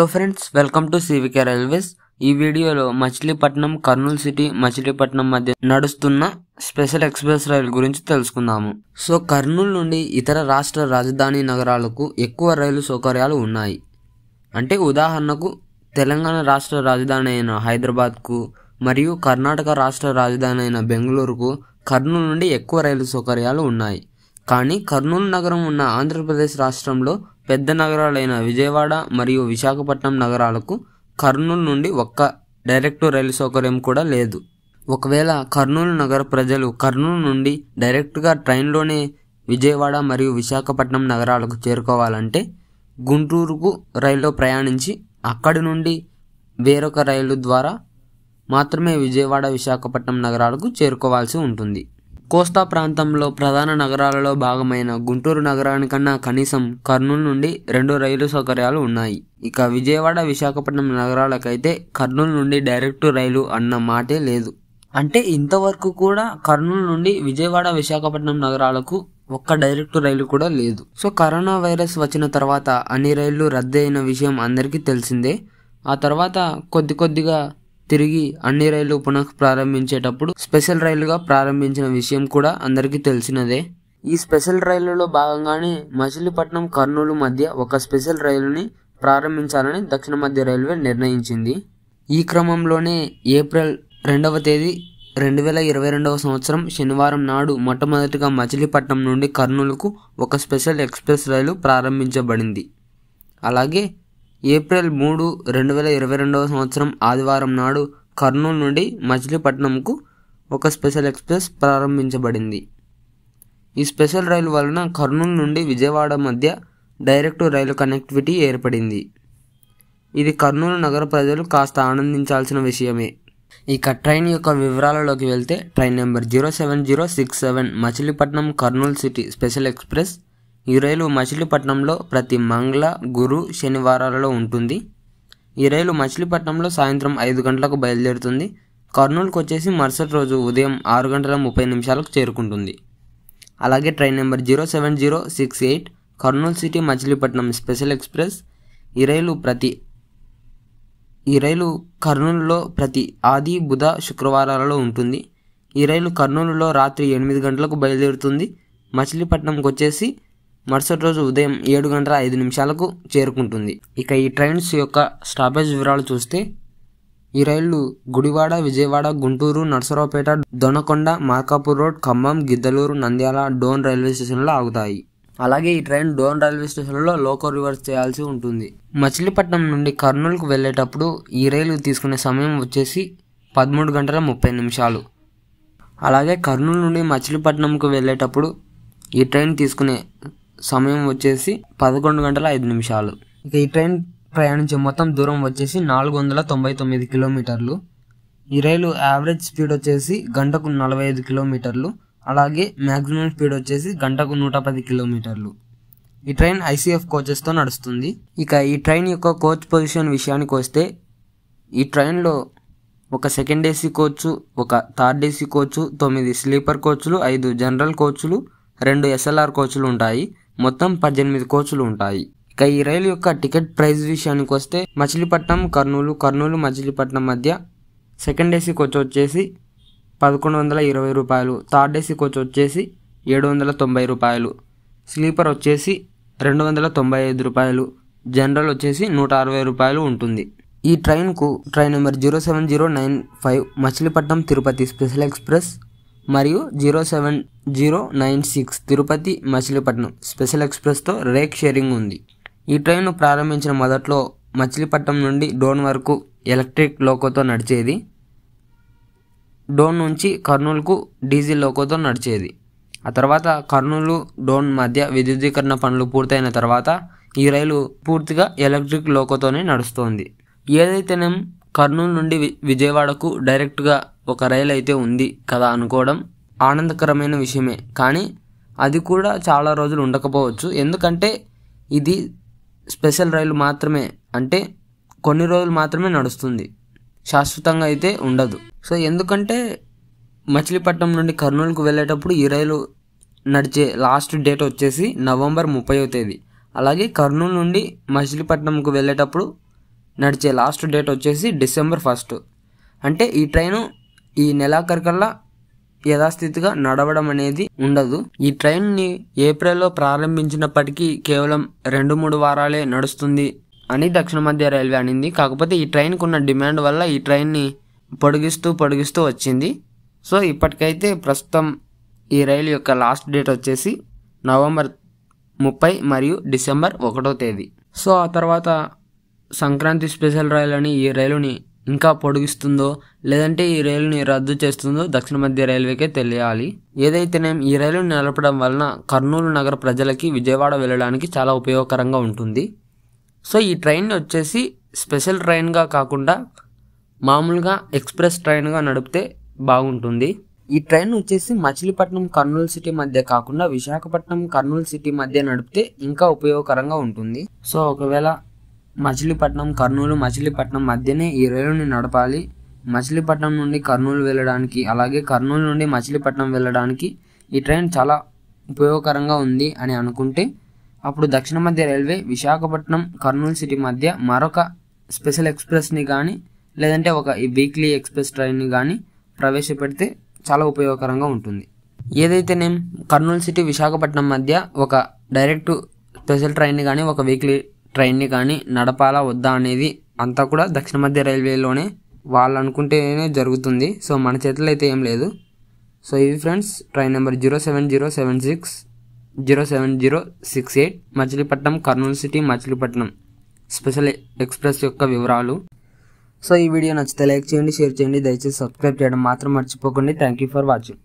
hello friends welcome to CVK railways ఈ వీడియోలో Machilipatnam Kurnool city Machilipatnam మధ్య నడుస్తున్న స్పెషల్ ఎక్స్ప్రెస్ రైలు గురించి తెలుసుకుందాము సో కర్నూలు నుండి ఇతర రాష్ట్ర రాజధాని నగరాలకు ఎక్కువ రైలు సౌకర్యాలు ఉన్నాయి అంటే ఉదాహరణకు తెలంగాణ రాష్ట్ర రాజధాని అయిన హైదరాబాద్కు మరియు కర్ణాటక రాష్ట్ర రాజధాని అయిన బెంగళూరుకు కర్నూలు నుండి ఎక్కువ రైలు సౌకర్యాలు ఉన్నాయి కానీ కర్నూలు నగరం ఉన్న ఆంధ్రప్రదేశ్ రాష్ట్రంలో పెద్ద నగరాలైన విజయవాడ మరియు విశాఖపట్నం నగరాలకు కర్నూలు నుండి ఒక్క డైరెక్టు రైలు సౌకర్యం కూడా లేదు ఒకవేళ కర్నూలు నగర ప్రజలు కర్నూలు నుండి డైరెక్ట్గా ట్రైన్లోనే విజయవాడ మరియు విశాఖపట్నం నగరాలకు చేరుకోవాలంటే గుంటూరుకు రైల్లో ప్రయాణించి అక్కడి నుండి వేరొక రైలు ద్వారా మాత్రమే విజయవాడ విశాఖపట్నం నగరాలకు చేరుకోవాల్సి ఉంటుంది కోస్తా ప్రాంతంలో ప్రధాన నగరాలలో భాగమైన గుంటూరు నగరానికన్నా కనీసం కర్నూలు నుండి రెండు రైలు సౌకర్యాలు ఉన్నాయి ఇక విజయవాడ విశాఖపట్నం నగరాలకైతే కర్నూలు నుండి డైరెక్ట్ రైలు అన్న మాటే లేదు అంటే ఇంతవరకు కూడా కర్నూలు నుండి విజయవాడ విశాఖపట్నం నగరాలకు ఒక్క డైరెక్ట్ రైలు కూడా లేదు సో కరోనా వైరస్ వచ్చిన తర్వాత అన్ని రైళ్లు రద్దయిన విషయం అందరికీ తెలిసిందే ఆ తర్వాత కొద్ది కొద్దిగా తిరిగి అన్ని రైళ్లు పునః ప్రారంభించేటప్పుడు స్పెషల్ రైలుగా ప్రారంభించిన విషయం కూడా అందరికీ తెలిసినదే ఈ స్పెషల్ రైలులో భాగంగానే మచిలీపట్నం కర్నూలు మధ్య ఒక స్పెషల్ రైలుని ప్రారంభించాలని దక్షిణ మధ్య రైల్వే నిర్ణయించింది ఈ క్రమంలోనే ఏప్రిల్ రెండవ తేదీ రెండు వేల ఇరవై రెండవ సంవత్సరం శనివారం నాడు మొట్టమొదటిగా మచిలీపట్నం నుండి కర్నూలుకు ఒక స్పెషల్ ఎక్స్ప్రెస్ రైలు ప్రారంభించబడింది అలాగే ఏప్రిల్ మూడు రెండు వేల ఇరవై రెండవ సంవత్సరం ఆదివారం నాడు కర్నూలు నుండి మచిలీపట్నంకు ఒక స్పెషల్ ఎక్స్ప్రెస్ ప్రారంభించబడింది ఈ స్పెషల్ రైలు వలన కర్నూలు నుండి విజయవాడ మధ్య డైరెక్ట్ రైలు కనెక్టివిటీ ఏర్పడింది ఇది కర్నూలు నగర ప్రజలు కాస్త ఆనందించాల్సిన విషయమే ఇక ట్రైన్ యొక్క వివరాలలోకి వెళ్తే train number zero seven zero six seven Machilipatnam Kurnool city special express ఈ రైలు మచిలీపట్నంలో ప్రతి మంగళ గురు శనివారాలలో ఉంటుంది ఈ రైలు మచిలీపట్నంలో సాయంత్రం ఐదు గంటలకు బయలుదేరుతుంది కర్నూలుకు వచ్చేసి మరుసటి రోజు ఉదయం ఆరు గంటల ముప్పై నిమిషాలకు చేరుకుంటుంది అలాగే train number zero seven zero six eight Kurnool city Machilipatnam special express ఈ రైలు ప్రతి ఈ రైలు కర్నూలులో ప్రతి ఆది బుధ శుక్రవారాలలో ఉంటుంది ఈ రైలు కర్నూలులో రాత్రి ఎనిమిది గంటలకు బయలుదేరుతుంది మచిలీపట్నంకి వచ్చేసి మరుసటి రోజు ఉదయం ఏడు గంటల ఐదు నిమిషాలకు చేరుకుంటుంది ఇక ఈ ట్రైన్స్ యొక్క స్టాపేజ్ వివరాలు చూస్తే ఈ రైళ్లు గుడివాడ విజయవాడ గుంటూరు నర్సరావుపేట దొనకొండ మార్కాపూర్ రోడ్ ఖమ్మం గిద్దలూరు నంద్యాల డోన్ రైల్వే స్టేషన్లో ఆగుతాయి అలాగే ఈ ట్రైన్ డోన్ రైల్వే స్టేషన్లో లోకో రివర్స్ చేయాల్సి ఉంటుంది మచిలీపట్నం నుండి కర్నూలుకు వెళ్ళేటప్పుడు ఈ రైలు తీసుకునే సమయం వచ్చేసి పదమూడు గంటల ముప్పై నిమిషాలు అలాగే కర్నూలు నుండి మచిలీపట్నంకు వెళ్ళేటప్పుడు ఈ ట్రైన్ తీసుకునే సమయం వచ్చేసి పదకొండు గంటల ఐదు నిమిషాలు ఇక ఈ ట్రైన్ ప్రయాణించే మొత్తం దూరం వచ్చేసి నాలుగు వందల తొంభై తొమ్మిది కిలోమీటర్లు ఈ రైలు యావరేజ్ స్పీడ్ వచ్చేసి గంటకు నలభై ఐదు కిలోమీటర్లు అలాగే మ్యాక్సిమం స్పీడ్ వచ్చేసి గంటకు నూట పది కిలోమీటర్లు ఈ ట్రైన్ ఐసీఎఫ్ కోచెస్తో నడుస్తుంది ఇక ఈ ట్రైన్ యొక్క కోచ్ పొజిషన్ విషయానికి వస్తే ఈ ట్రైన్లో ఒక సెకండ్ ఏసీ కోచ్ ఒక థర్డ్ ఏసీ కోచ్ తొమ్మిది స్లీపర్ కోచ్లు ఐదు జనరల్ కోచ్లు రెండు ఎస్ఎల్ఆర్ కోచ్లు ఉంటాయి మొత్తం పద్దెనిమిది కోచ్లు ఉంటాయి ఇక ఈ రైలు యొక్క టికెట్ ప్రైస్ విషయానికి వస్తే మచిలీపట్నం కర్నూలు కర్నూలు మచిలీపట్నం మధ్య సెకండ్ ఏసీ కోచ్ వచ్చేసి పదకొండు వందల ఇరవై రూపాయలు థర్డ్ ఏసీ కోచ్ వచ్చేసి ఏడు వందల తొంభై రూపాయలు స్లీపర్ వచ్చేసి రెండు వందల తొంభై ఐదు రూపాయలు జనరల్ వచ్చేసి నూట అరవై రూపాయలు ఉంటుంది ఈ ట్రైన్కు train number zero seven zero nine five Machilipatnam Tirupati special express మరియు zero seven zero nine six Tirupati Machilipatnam special ఎక్స్ప్రెస్తో రేక్ షేరింగ్ ఉంది ఈ ట్రైన్ను ప్రారంభించిన మొదట్లో మచిలీపట్నం నుండి డోన్ వరకు ఎలక్ట్రిక్ లోకోతో నడిచేది డోన్ నుంచి కర్నూలుకు డీజిల్ లోకోతో నడిచేది ఆ తర్వాత కర్నూలు డోన్ మధ్య విద్యుద్ధీకరణ పనులు పూర్తయిన తర్వాత ఈ రైలు పూర్తిగా ఎలక్ట్రిక్ లోకోతోనే నడుస్తోంది ఏదైతేనే కర్నూలు నుండి విజయవాడకు డైరెక్ట్గా ఒక రైలు అయితే ఉంది కదా అనుకోవడం ఆనందకరమైన విషయమే కానీ అది కూడా చాలా రోజులు ఉండకపోవచ్చు ఎందుకంటే ఇది స్పెషల్ రైలు మాత్రమే అంటే కొన్ని రోజులు మాత్రమే నడుస్తుంది శాశ్వతంగా అయితే ఉండదు సో ఎందుకంటే మచిలీపట్నం నుండి కర్నూలుకు వెళ్ళేటప్పుడు ఈ రైలు నడిచే లాస్ట్ డేట్ వచ్చేసి నవంబర్ ముప్పైవ తేదీ అలాగే కర్నూలు నుండి మచిలీపట్నంకు వెళ్ళేటప్పుడు నడిచే లాస్ట్ డేట్ వచ్చేసి డిసెంబర్ ఫస్ట్ అంటే ఈ ట్రైను ఈ నెలాఖరికల్లా యథాస్థితిగా నడవడం అనేది ఉండదు ఈ ట్రైన్ని ఏప్రిల్లో ప్రారంభించినప్పటికీ కేవలం రెండు మూడు వారాలే నడుస్తుంది అని దక్షిణ మధ్య రైల్వే అనింది కాకపోతే ఈ ట్రైన్ కున్న డిమాండ్ వల్ల ఈ ట్రైన్ని పొడిగిస్తూ పొడిగిస్తూ వచ్చింది సో ఇప్పటికైతే ప్రస్తుతం ఈ రైలు యొక్క లాస్ట్ డేట్ వచ్చేసి నవంబర్ ముప్పై మరియు డిసెంబర్ ఒకటో తేదీ సో ఆ తర్వాత సంక్రాంతి స్పెషల్ రైలు అని ఈ రైలుని ఇంకా పొడిగిస్తుందో లేదంటే ఈ రైలుని రద్దు చేస్తుందో దక్షిణ మధ్య రైల్వేకే తెలియాలి ఏదైతేనే ఈ రైలును నిలపడం వలన కర్నూలు నగర ప్రజలకి విజయవాడ వెళ్ళడానికి చాలా ఉపయోగకరంగా ఉంటుంది సో ఈ ట్రైన్ వచ్చేసి స్పెషల్ ట్రైన్గా కాకుండా మామూలుగా ఎక్స్ప్రెస్ ట్రైన్గా నడిపితే బాగుంటుంది ఈ ట్రైన్ వచ్చేసి మచిలీపట్నం కర్నూలు సిటీ మధ్య కాకుండా విశాఖపట్నం కర్నూలు సిటీ మధ్య నడిపితే ఇంకా ఉపయోగకరంగా ఉంటుంది సో ఒకవేళ మచిలీపట్నం కర్నూలు మచిలీపట్నం మధ్యనే ఈ రైలుని నడపాలి మచిలీపట్నం నుండి కర్నూలు వెళ్ళడానికి అలాగే కర్నూలు నుండి మచిలీపట్నం వెళ్ళడానికి ఈ ట్రైన్ చాలా ఉపయోగకరంగా ఉంది అని అనుకుంటే అప్పుడు దక్షిణ మధ్య రైల్వే విశాఖపట్నం కర్నూలు సిటీ మధ్య మరొక స్పెషల్ ఎక్స్ప్రెస్ని కానీ లేదంటే ఒక వీక్లీ ఎక్స్ప్రెస్ ట్రైన్ని కానీ ప్రవేశపెడితే చాలా ఉపయోగకరంగా ఉంటుంది ఏదైతే నేను కర్నూలు సిటీ విశాఖపట్నం మధ్య ఒక డైరెక్ట్ స్పెషల్ ట్రైన్ని కానీ ఒక వీక్లీ ట్రైన్ని కానీ నడపాలా వద్దా అనేది అంతా కూడా దక్షిణ మధ్య రైల్వేలోనే వాళ్ళు అనుకుంటేనే జరుగుతుంది సో మన చేతిలో అయితే ఏం లేదు సో ఇవి friends train number zero seven zero seven six zero seven zero six eight Machilipatnam Kurnool city Machilipatnam special express యొక్క వివరాలు సో ఈ వీడియో నచ్చితే లైక్ చేయండి షేర్ చేయండి దయచేసి సబ్స్క్రైబ్ చేయడం మాత్రం మర్చిపోకండి థ్యాంక్ యూ ఫర్ వాచింగ్